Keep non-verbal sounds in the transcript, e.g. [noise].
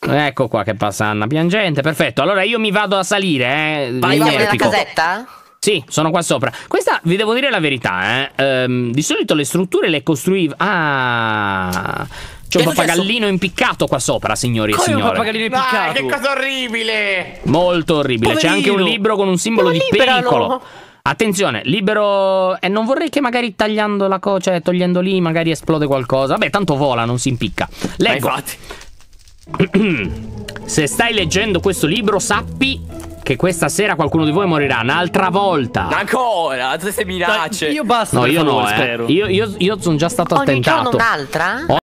Ecco qua che passa Anna piangente, perfetto. Allora io mi vado a salire, eh. Vai, vai nella casetta? Sì, sono qua sopra. Questa, vi devo dire la verità, eh. Ehm, di solito le strutture le costruiva... Ah... C'è un pappagallino impiccato qua sopra, signori Come e signore. un pappagallino impiccato? Ah, che cosa orribile! Molto orribile. C'è anche un libro con un simbolo di pericolo. Attenzione, libero... E non vorrei che magari tagliando la co... Cioè, togliendo lì, magari esplode qualcosa. Vabbè, tanto vola, non si impicca. Leggo. [clears throat] Se stai leggendo questo libro, sappi che questa sera qualcuno di voi morirà un'altra volta. Ancora? Queste minacce. Dai, io basta. No, io no, eh. Spero. Io, io, io sono già stato Ogni attentato. Ogni giorno un'altra?